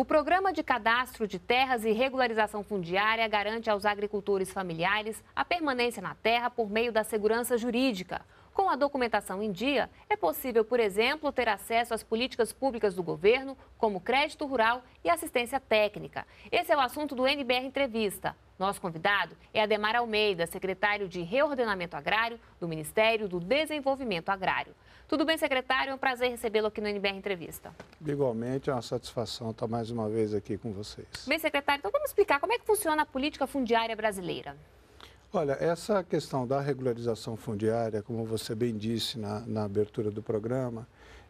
O Programa de Cadastro de Terras e Regularização Fundiária garante aos agricultores familiares a permanência na terra por meio da segurança jurídica. Com a documentação em dia, é possível, por exemplo, ter acesso às políticas públicas do governo, como crédito rural e assistência técnica. Esse é o assunto do NBR Entrevista. Nosso convidado é Ademar Almeida, secretário de Reordenamento Agrário do Ministério do Desenvolvimento Agrário. Tudo bem, secretário? É um prazer recebê-lo aqui no NBR Entrevista. Igualmente, é uma satisfação estar mais uma vez aqui com vocês. Bem, secretário, então vamos explicar como é que funciona a política fundiária brasileira. Olha, essa questão da regularização fundiária, como você bem disse na, na abertura do programa,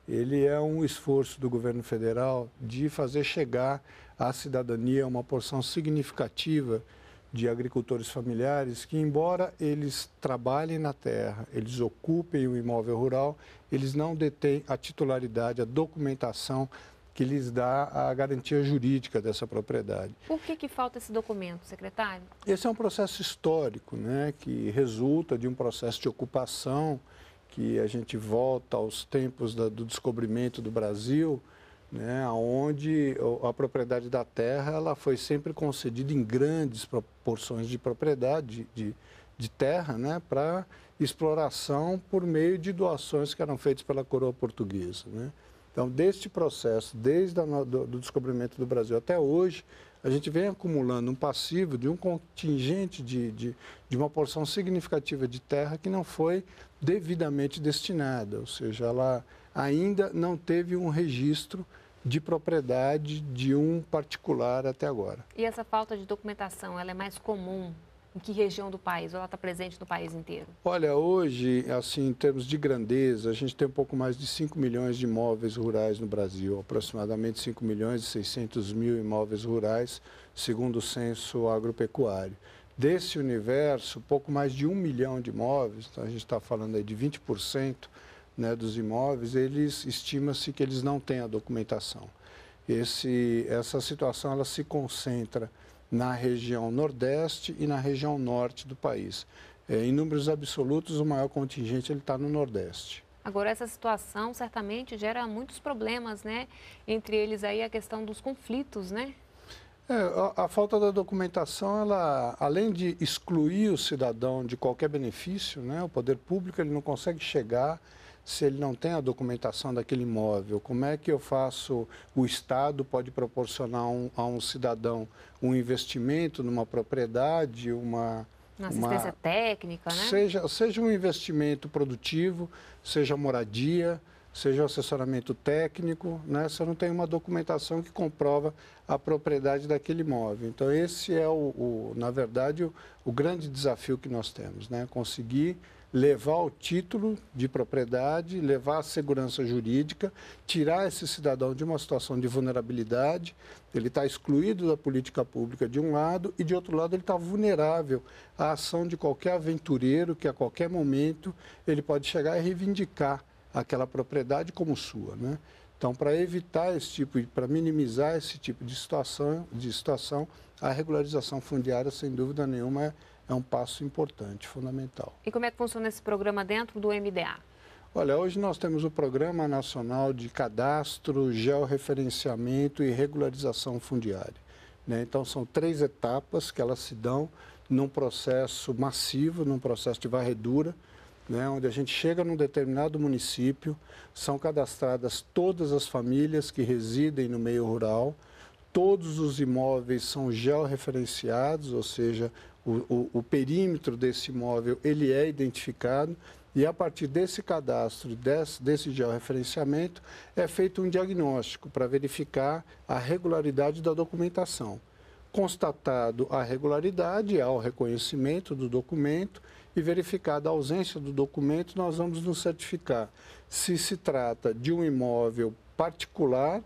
ele é um esforço do governo federal de fazer chegar à cidadania uma porção significativa de agricultores familiares que, embora eles trabalhem na terra, eles ocupem o imóvel rural, eles não detêm a titularidade, a documentação que lhes dá a garantia jurídica dessa propriedade. Por que, que falta esse documento, secretário? Esse é um processo histórico, né, que resulta de um processo de ocupação que a gente volta aos tempos da, do descobrimento do Brasil, né, onde a propriedade da terra ela foi sempre concedida em grandes proporções de propriedade, de, de terra, né, para exploração por meio de doações que eram feitas pela coroa portuguesa. Né. Então, deste processo, desde o do, descobrimento do Brasil até hoje, a gente vem acumulando um passivo de um contingente de, de, de, uma porção significativa de terra que não foi devidamente destinada, ou seja, ela ainda não teve um registro de propriedade de um particular até agora. E essa falta de documentação, ela é mais comum em que região do país? Ou ela está presente no país inteiro? Olha, hoje, assim, em termos de grandeza, a gente tem um pouco mais de 5 milhões de imóveis rurais no Brasil, aproximadamente 5 milhões e 600 mil imóveis rurais, segundo o censo agropecuário. Desse universo, pouco mais de 1 milhão de imóveis, então a gente está falando aí de 20%, né, dos imóveis, eles estima-se que eles não têm a documentação. Esse, essa situação ela se concentra na região Nordeste e na região Norte do país. É, em números absolutos, o maior contingente está no Nordeste. Agora, essa situação certamente gera muitos problemas, né? Entre eles aí a questão dos conflitos, né? É, a, a, falta da documentação, ela, além de excluir o cidadão de qualquer benefício, né, o poder público ele não consegue chegar se ele não tem a documentação daquele imóvel? Como é que eu faço? O Estado pode proporcionar um, a um cidadão um investimento numa propriedade, uma. Uma assistência uma, técnica, né? Seja, seja um investimento produtivo, seja moradia, seja assessoramento técnico, né? Você não tem uma documentação que comprova a propriedade daquele imóvel. Então, esse é, o, o na verdade, o, o grande desafio que nós temos, né? Conseguir levar o título de propriedade, levar a segurança jurídica, tirar esse cidadão de uma situação de vulnerabilidade. Ele está excluído da política pública de um lado e, de outro lado, ele está vulnerável à ação de qualquer aventureiro que, a qualquer momento, ele pode chegar e reivindicar aquela propriedade como sua, né? Então, para evitar esse tipo, para minimizar esse tipo de situação, de situação, a regularização fundiária, sem dúvida nenhuma, é é um passo importante, fundamental. E como é que funciona esse programa dentro do MDA? Olha, hoje nós temos o Programa Nacional de Cadastro, Georreferenciamento e Regularização Fundiária. Né? Então, são três etapas que elas se dão num processo massivo, num processo de varredura, né, onde a gente chega num determinado município, são cadastradas todas as famílias que residem no meio rural, todos os imóveis são georreferenciados, ou seja, o, o, o perímetro desse imóvel ele é identificado e a partir desse cadastro, desse, desse georreferenciamento, é feito um diagnóstico para verificar a regularidade da documentação. Constatado a regularidade, há o reconhecimento do documento e verificada a ausência do documento, nós vamos nos certificar se se trata de um imóvel particular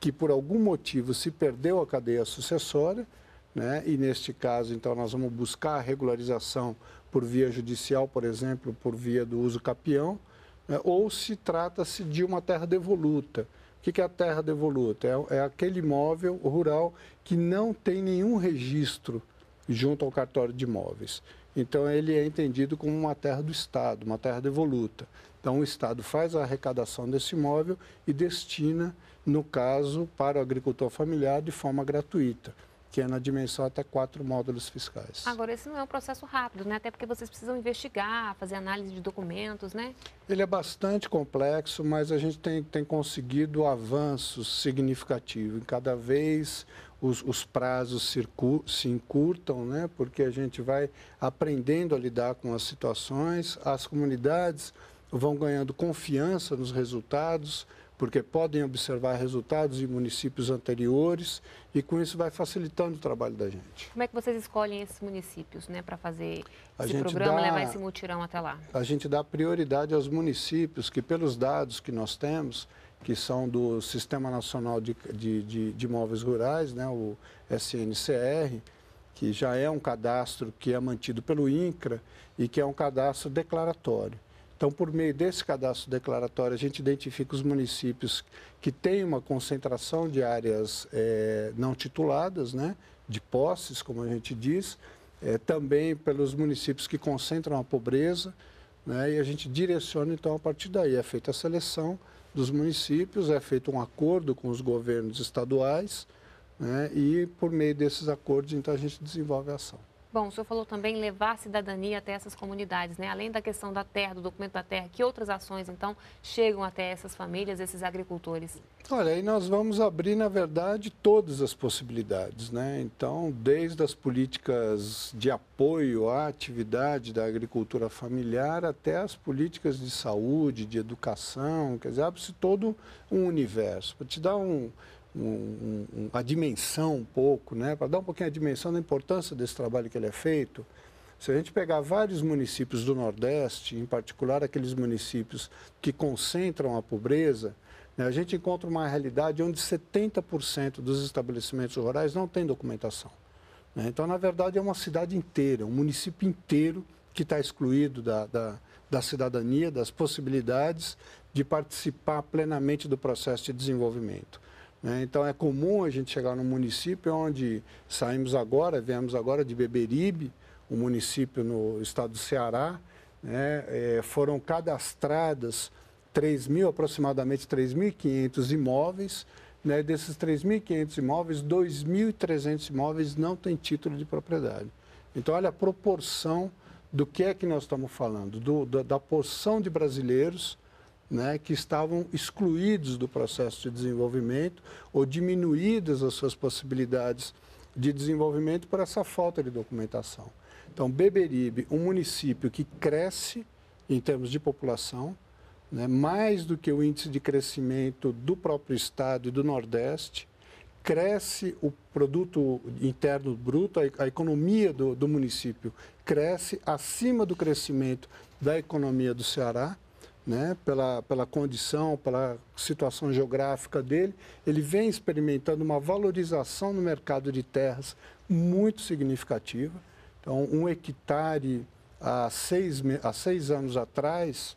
que por algum motivo se perdeu a cadeia sucessória né? E neste caso, então, nós vamos buscar a regularização por via judicial, por exemplo, por via do uso capião, né? ou se trata-se de uma terra devoluta. O que é a terra devoluta? É, é aquele imóvel rural que não tem nenhum registro junto ao cartório de imóveis. Então, ele é entendido como uma terra do Estado, uma terra devoluta. Então, o Estado faz a arrecadação desse imóvel e destina, no caso, para o agricultor familiar de forma gratuita que é na dimensão até quatro módulos fiscais. Agora, esse não é um processo rápido, né? Até porque vocês precisam investigar, fazer análise de documentos, né? Ele é bastante complexo, mas a gente tem, tem conseguido avanços significativos. Cada vez os, os prazos circu, se encurtam, né? Porque a gente vai aprendendo a lidar com as situações, as comunidades vão ganhando confiança nos resultados porque podem observar resultados de municípios anteriores e com isso vai facilitando o trabalho da gente. Como é que vocês escolhem esses municípios né, para fazer a esse programa, dá, levar esse mutirão até lá? A gente dá prioridade aos municípios que, pelos dados que nós temos, que são do Sistema Nacional de, de, de, de Imóveis Rurais, né, o SNCR, que já é um cadastro que é mantido pelo INCRA e que é um cadastro declaratório. Então, por meio desse cadastro declaratório, a gente identifica os municípios que têm uma concentração de áreas é, não tituladas, né, de posses, como a gente diz, é, também pelos municípios que concentram a pobreza, né, e a gente direciona, então, a partir daí. É feita a seleção dos municípios, é feito um acordo com os governos estaduais, né, e por meio desses acordos, então, a gente desenvolve a ação. Bom, o senhor falou também levar a cidadania até essas comunidades, né? Além da questão da terra, do documento da terra, que outras ações, então, chegam até essas famílias, esses agricultores? Olha, aí nós vamos abrir, na verdade, todas as possibilidades, né? Então, desde as políticas de apoio à atividade da agricultura familiar até as políticas de saúde, de educação, quer dizer, abre-se todo um universo. Para te dar um, um, um, a dimensão um pouco, né? para dar um pouquinho a dimensão da importância desse trabalho que ele é feito, se a gente pegar vários municípios do Nordeste, em particular aqueles municípios que concentram a pobreza, né, a gente encontra uma realidade onde 70% dos estabelecimentos rurais não têm documentação. Né? Então, na verdade, é uma cidade inteira, um município inteiro que está excluído da, da, da cidadania, das possibilidades de participar plenamente do processo de desenvolvimento. Né? Então é comum a gente chegar num município onde saímos agora, viemos agora de Beberibe, um município no estado do Ceará, né? é, foram cadastradas 3 mil, aproximadamente 3.500 imóveis. Né? Desses 3.500 imóveis, 2.300 imóveis não têm título de propriedade. Então, olha a proporção do que é que nós estamos falando, do, da, da porção de brasileiros né, que estavam excluídos do processo de desenvolvimento ou diminuídas as suas possibilidades de desenvolvimento por essa falta de documentação. Então, Beberibe, um município que cresce em termos de população, né, mais do que o índice de crescimento do próprio estado e do Nordeste, cresce o produto interno bruto, a, economia do, do município cresce acima do crescimento da economia do Ceará né, pela, pela condição, pela situação geográfica dele, ele vem experimentando uma valorização no mercado de terras muito significativa. Então, um hectare há seis, há seis anos atrás,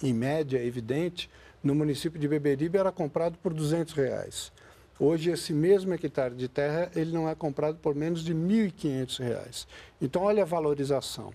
em média, é evidente, no município de Beberibe era comprado por 200 reais. Hoje, esse mesmo hectare de terra, ele não é comprado por menos de R$ 1.500. Então, olha a valorização.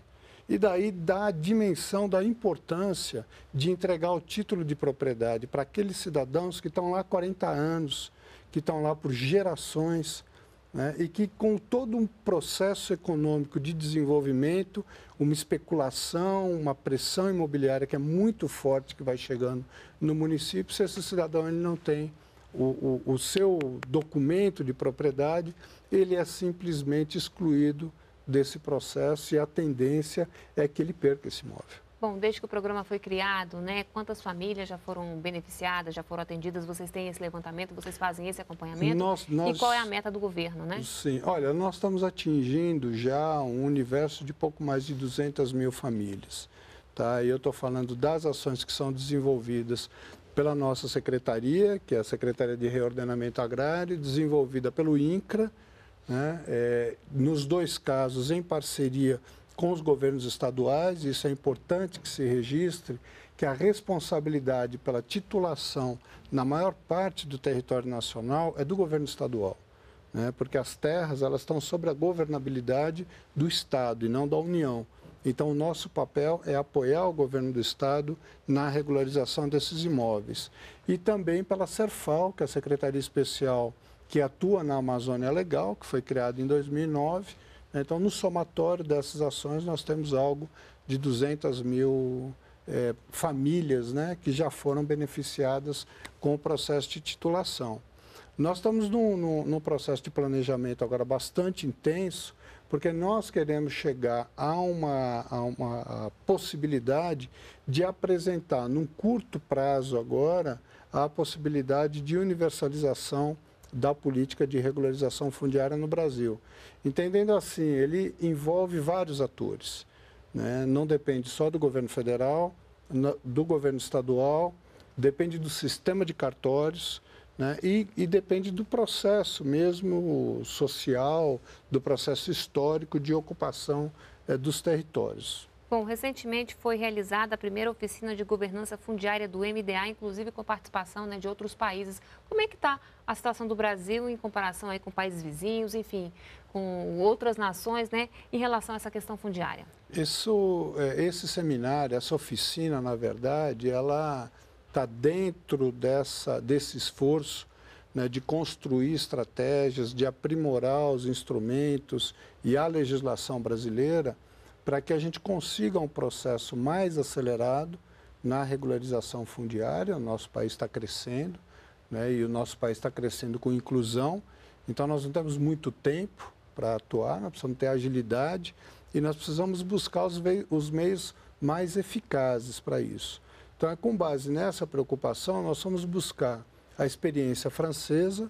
E daí dá a dimensão da importância de entregar o título de propriedade para aqueles cidadãos que estão lá há 40 anos, que estão lá por gerações, né? e que com todo um processo econômico de desenvolvimento, uma especulação, uma pressão imobiliária que é muito forte que vai chegando no município, se esse cidadão ele não tem o, o, o seu documento de propriedade, ele é simplesmente excluído desse processo e a tendência é que ele perca esse imóvel. Bom, desde que o programa foi criado, né, quantas famílias já foram beneficiadas, já foram atendidas? Vocês têm esse levantamento, vocês fazem esse acompanhamento? Nós, nós, e qual é a meta do governo, né? Sim, olha, nós estamos atingindo já um universo de pouco mais de 200 mil famílias. Tá? E eu estou falando das ações que são desenvolvidas pela nossa secretaria, que é a Secretaria de Reordenamento Agrário, desenvolvida pelo INCRA, né? É, nos dois casos, em parceria com os governos estaduais, isso é importante que se registre, que a responsabilidade pela titulação na maior parte do território nacional é do governo estadual, né? porque as terras elas estão sobre a governabilidade do Estado e não da União. Então, o nosso papel é apoiar o governo do Estado na regularização desses imóveis. E também pela Serfal, que é a Secretaria Especial que atua na Amazônia Legal, que foi criado em 2009. Né? Então, no somatório dessas ações, nós temos algo de 200 mil é, famílias né, que já foram beneficiadas com o processo de titulação. Nós estamos num, num, num processo de planejamento agora bastante intenso, porque nós queremos chegar a uma, a uma a possibilidade de apresentar, num curto prazo agora, a possibilidade de universalização da política de regularização fundiária no Brasil. Entendendo assim, ele envolve vários atores. Né? Não depende só do governo federal, do governo estadual, depende do sistema de cartórios né? e, e depende do processo mesmo social, do processo histórico de ocupação é, dos territórios. Bom, recentemente foi realizada a primeira oficina de governança fundiária do MDA, inclusive com participação né, de outros países. Como é que está a situação do Brasil em comparação aí com países vizinhos, enfim, com outras nações, né, em relação a essa questão fundiária? Isso, é, esse seminário, essa oficina, na verdade, ela está dentro dessa, desse esforço né, de construir estratégias, de aprimorar os instrumentos e a legislação brasileira para que a gente consiga um processo mais acelerado na regularização fundiária. O nosso país está crescendo, né, e o nosso país está crescendo com inclusão. Então, nós não temos muito tempo para atuar, nós precisamos ter agilidade e nós precisamos buscar os, os meios mais eficazes para isso. Então, é com base nessa preocupação, nós vamos buscar a experiência francesa,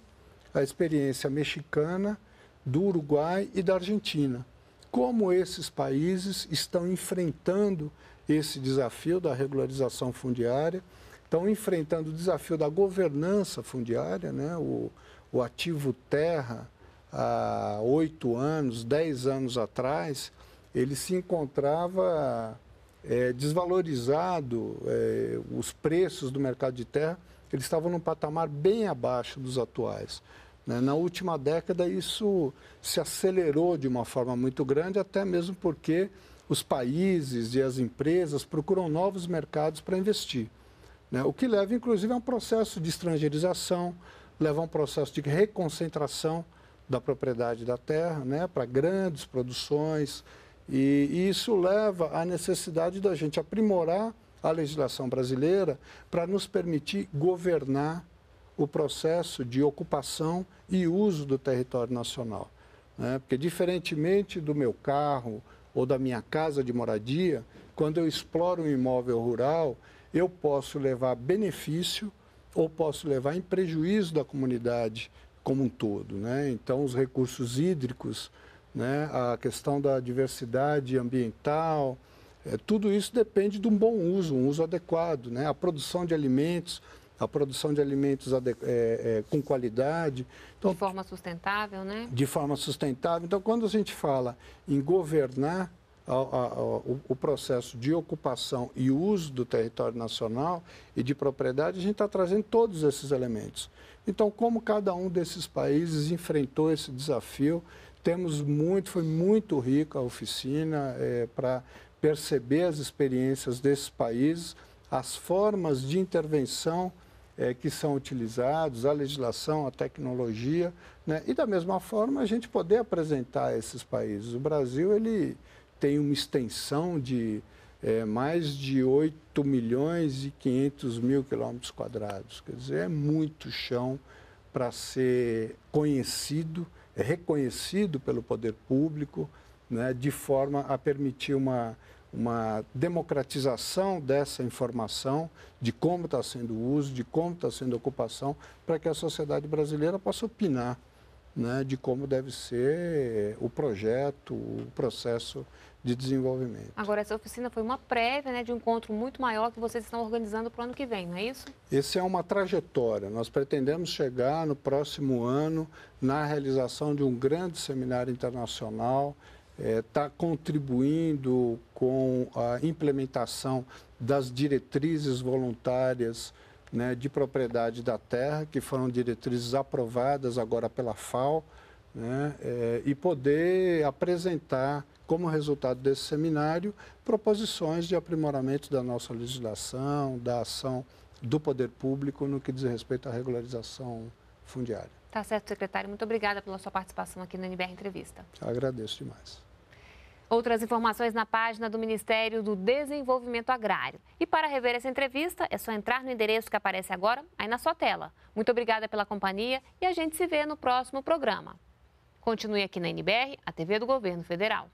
a experiência mexicana, do Uruguai e da Argentina como esses países estão enfrentando esse desafio da regularização fundiária, estão enfrentando o desafio da governança fundiária, né? o, o ativo terra, há oito anos, dez anos atrás, ele se encontrava é, desvalorizado, é, os preços do mercado de terra, eles estavam num patamar bem abaixo dos atuais. Né? Na última década, isso se acelerou de uma forma muito grande, até mesmo porque os países e as empresas procuram novos mercados para investir. Né? O que leva, inclusive, a um processo de estrangeirização, leva a um processo de reconcentração da propriedade da terra né? para grandes produções. E, e isso leva à necessidade da gente aprimorar a legislação brasileira para nos permitir governar o processo de ocupação e uso do território nacional. Né? Porque, diferentemente do meu carro ou da minha casa de moradia, quando eu exploro um imóvel rural, eu posso levar benefício ou posso levar em prejuízo da comunidade como um todo. Né? Então, os recursos hídricos, né? a questão da diversidade ambiental, é, tudo isso depende de um bom uso, um uso adequado. Né? A produção de alimentos, a produção de alimentos é, é, com qualidade. Então, de forma sustentável, né? De forma sustentável. Então, quando a gente fala em governar a, a, a, o, o processo de ocupação e uso do território nacional e de propriedade, a gente está trazendo todos esses elementos. Então, como cada um desses países enfrentou esse desafio, temos muito, foi muito rica a oficina é, para perceber as experiências desses países, as formas de intervenção é, que são utilizados, a legislação, a tecnologia, né? e da mesma forma a gente poder apresentar esses países. O Brasil ele tem uma extensão de é, mais de 8 milhões e 500 mil quilômetros quadrados, quer dizer, é muito chão para ser conhecido, é reconhecido pelo poder público, né? de forma a permitir uma uma democratização dessa informação, de como está sendo o uso, de como está sendo a ocupação, para que a sociedade brasileira possa opinar né, de como deve ser o projeto, o processo de desenvolvimento. Agora, essa oficina foi uma prévia né, de um encontro muito maior que vocês estão organizando para o ano que vem, não é isso? Essa é uma trajetória. Nós pretendemos chegar no próximo ano na realização de um grande seminário internacional está é, tá contribuindo com a implementação das diretrizes voluntárias né, de propriedade da terra, que foram diretrizes aprovadas agora pela FAO, né, é, e poder apresentar, como resultado desse seminário, proposições de aprimoramento da nossa legislação, da ação do poder público no que diz respeito à regularização fundiária. Tá certo, secretário. Muito obrigada pela sua participação aqui na NBR Entrevista. Eu agradeço demais. Outras informações na página do Ministério do Desenvolvimento Agrário. E para rever essa entrevista, é só entrar no endereço que aparece agora, aí na sua tela. Muito obrigada pela companhia e a gente se vê no próximo programa. Continue aqui na NBR, a TV do Governo Federal.